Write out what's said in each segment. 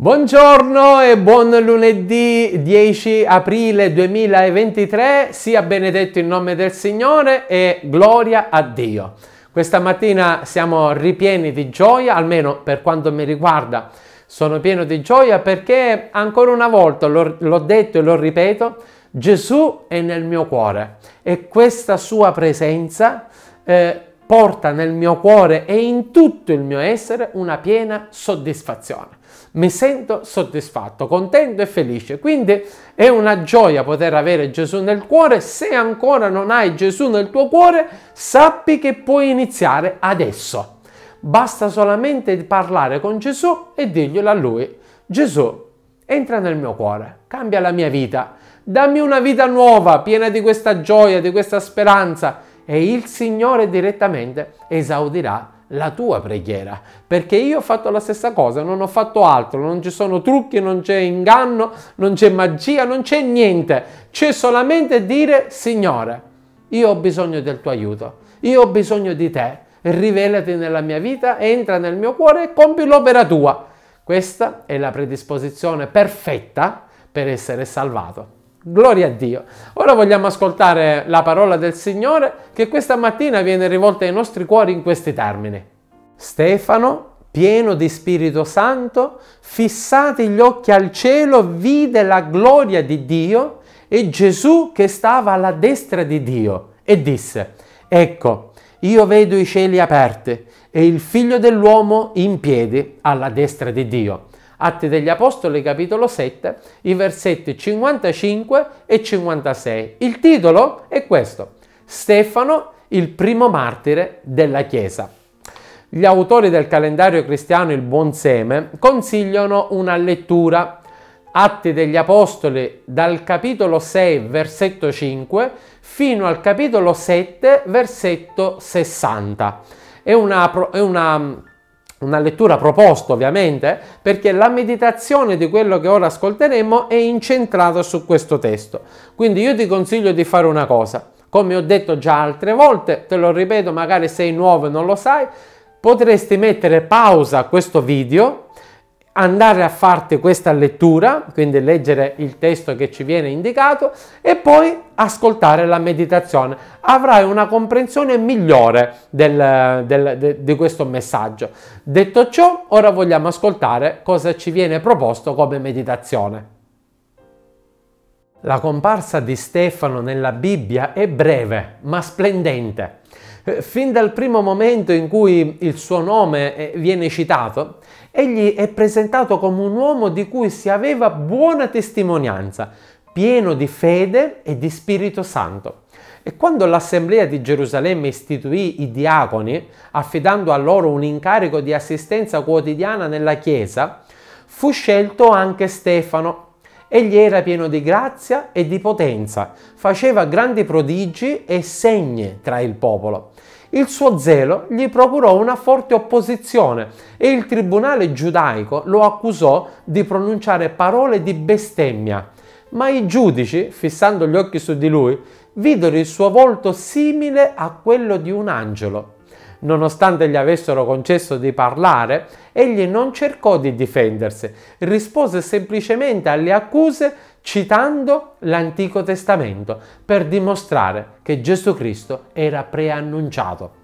Buongiorno e buon lunedì 10 aprile 2023, sia benedetto il nome del Signore e gloria a Dio. Questa mattina siamo ripieni di gioia, almeno per quanto mi riguarda sono pieno di gioia perché ancora una volta l'ho detto e lo ripeto, Gesù è nel mio cuore e questa sua presenza eh, porta nel mio cuore e in tutto il mio essere una piena soddisfazione mi sento soddisfatto, contento e felice. Quindi è una gioia poter avere Gesù nel cuore. Se ancora non hai Gesù nel tuo cuore, sappi che puoi iniziare adesso. Basta solamente parlare con Gesù e dirglielo a lui. Gesù, entra nel mio cuore, cambia la mia vita, dammi una vita nuova, piena di questa gioia, di questa speranza e il Signore direttamente esaudirà la tua preghiera, perché io ho fatto la stessa cosa, non ho fatto altro, non ci sono trucchi, non c'è inganno, non c'è magia, non c'è niente, c'è solamente dire Signore, io ho bisogno del tuo aiuto, io ho bisogno di te, rivelati nella mia vita, entra nel mio cuore e compi l'opera tua. Questa è la predisposizione perfetta per essere salvato. Gloria a Dio. Ora vogliamo ascoltare la parola del Signore che questa mattina viene rivolta ai nostri cuori in questi termini. Stefano, pieno di Spirito Santo, fissati gli occhi al cielo, vide la gloria di Dio e Gesù che stava alla destra di Dio e disse, ecco, io vedo i cieli aperti e il figlio dell'uomo in piedi alla destra di Dio. Atti degli Apostoli capitolo 7, i versetti 55 e 56. Il titolo è questo, Stefano, il primo martire della Chiesa. Gli autori del calendario cristiano Il Buon Seme consigliano una lettura Atti degli Apostoli dal capitolo 6 versetto 5 fino al capitolo 7 versetto 60. È una, è una una lettura proposta ovviamente, perché la meditazione di quello che ora ascolteremo è incentrata su questo testo. Quindi io ti consiglio di fare una cosa, come ho detto già altre volte, te lo ripeto, magari sei nuovo e non lo sai, potresti mettere pausa a questo video andare a farti questa lettura, quindi leggere il testo che ci viene indicato e poi ascoltare la meditazione. Avrai una comprensione migliore del, del, de, di questo messaggio. Detto ciò, ora vogliamo ascoltare cosa ci viene proposto come meditazione. La comparsa di Stefano nella Bibbia è breve ma splendente. Eh, fin dal primo momento in cui il suo nome eh, viene citato, egli è presentato come un uomo di cui si aveva buona testimonianza, pieno di fede e di Spirito Santo. E quando l'assemblea di Gerusalemme istituì i diaconi, affidando a loro un incarico di assistenza quotidiana nella Chiesa, fu scelto anche Stefano, Egli era pieno di grazia e di potenza, faceva grandi prodigi e segni tra il popolo. Il suo zelo gli procurò una forte opposizione e il tribunale giudaico lo accusò di pronunciare parole di bestemmia. Ma i giudici, fissando gli occhi su di lui, videro il suo volto simile a quello di un angelo nonostante gli avessero concesso di parlare, egli non cercò di difendersi, rispose semplicemente alle accuse citando l'Antico Testamento per dimostrare che Gesù Cristo era preannunciato.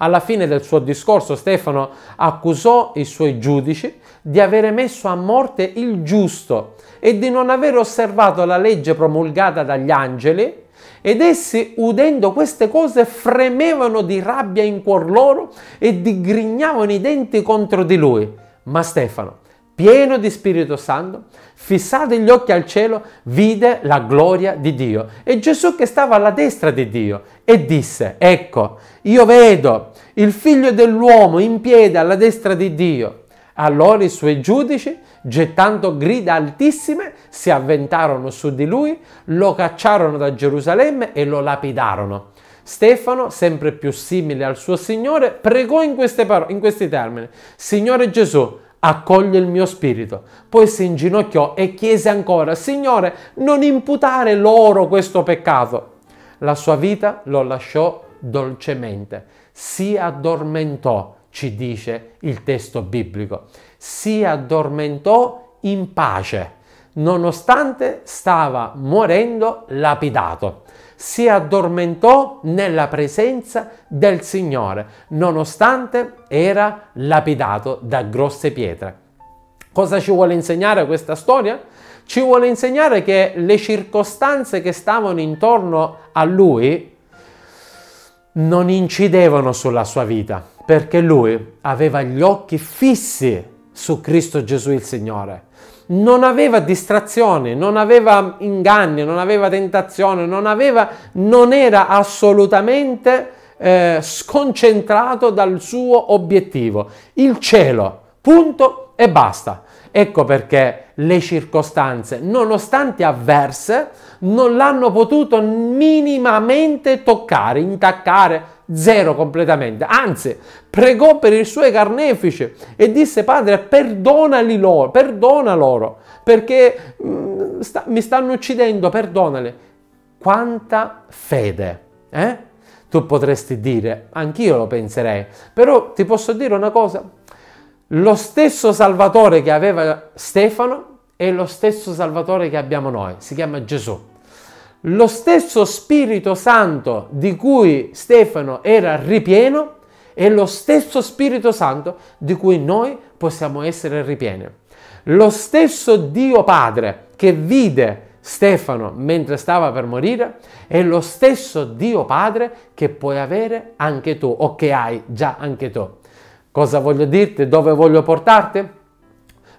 Alla fine del suo discorso Stefano accusò i suoi giudici di avere messo a morte il giusto e di non aver osservato la legge promulgata dagli angeli ed essi, udendo queste cose, fremevano di rabbia in cuor loro e digrignavano i denti contro di lui. Ma Stefano, pieno di Spirito Santo, fissati gli occhi al cielo, vide la gloria di Dio e Gesù che stava alla destra di Dio e disse, ecco, io vedo il figlio dell'uomo in piedi alla destra di Dio. Allora i suoi giudici gettando grida altissime, si avventarono su di lui, lo cacciarono da Gerusalemme e lo lapidarono. Stefano, sempre più simile al suo Signore, pregò in, paro- in questi termini, Signore Gesù, accoglie il mio spirito. Poi si inginocchiò e chiese ancora, Signore, non imputare loro questo peccato. La sua vita lo lasciò dolcemente, si addormentò, ci dice il testo biblico si addormentò in pace, nonostante stava morendo lapidato. Si addormentò nella presenza del Signore, nonostante era lapidato da grosse pietre. Cosa ci vuole insegnare questa storia? Ci vuole insegnare che le circostanze che stavano intorno a lui non incidevano sulla sua vita, perché lui aveva gli occhi fissi su Cristo Gesù il Signore. Non aveva distrazioni, non aveva inganni, non aveva tentazione, non, aveva, non era assolutamente eh, sconcentrato dal suo obiettivo, il cielo, punto e basta. Ecco perché le circostanze, nonostante avverse, non l'hanno potuto minimamente toccare, intaccare, zero completamente. Anzi, pregò per i suoi carnefici e disse: Padre, perdonali loro, perdona loro, perché mh, mm, sta, mi stanno uccidendo, perdonali. Quanta fede, eh? Tu potresti dire, anch'io lo penserei, però ti posso dire una cosa. Lo stesso Salvatore che aveva Stefano è lo stesso Salvatore che abbiamo noi, si chiama Gesù lo stesso Spirito Santo di cui Stefano era ripieno è lo stesso Spirito Santo di cui noi possiamo essere ripieni. Lo stesso Dio Padre che vide Stefano mentre stava per morire è lo stesso Dio Padre che puoi avere anche tu o che hai già anche tu. Cosa voglio dirti? Dove voglio portarti?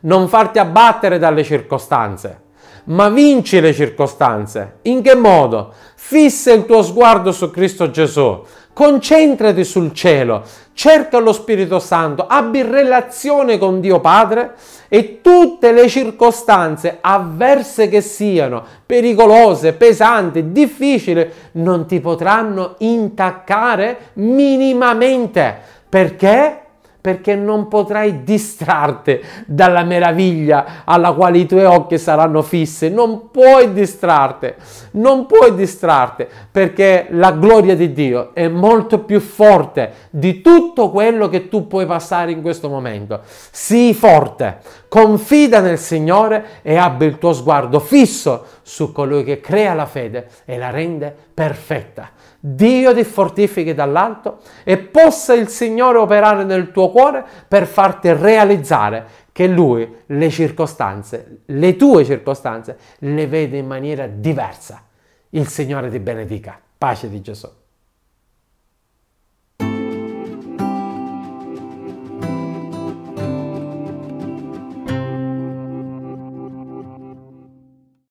Non farti abbattere dalle circostanze ma vinci le circostanze. In che modo? Fissa il tuo sguardo su Cristo Gesù, concentrati sul cielo, cerca lo Spirito Santo, abbi relazione con Dio Padre e tutte le circostanze avverse che siano, pericolose, pesanti, difficili, non ti potranno intaccare minimamente. Perché? perché non potrai distrarti dalla meraviglia alla quale i tuoi occhi saranno fissi. Non puoi distrarti, non puoi distrarti, perché la gloria di Dio è molto più forte di tutto quello che tu puoi passare in questo momento. Sii forte, confida nel Signore e abbia il tuo sguardo fisso su colui che crea la fede e la rende perfetta. Dio ti fortifichi dall'alto e possa il Signore operare nel tuo cuore cuore per farti realizzare che lui le circostanze, le tue circostanze, le vede in maniera diversa. Il Signore ti benedica. Pace di Gesù.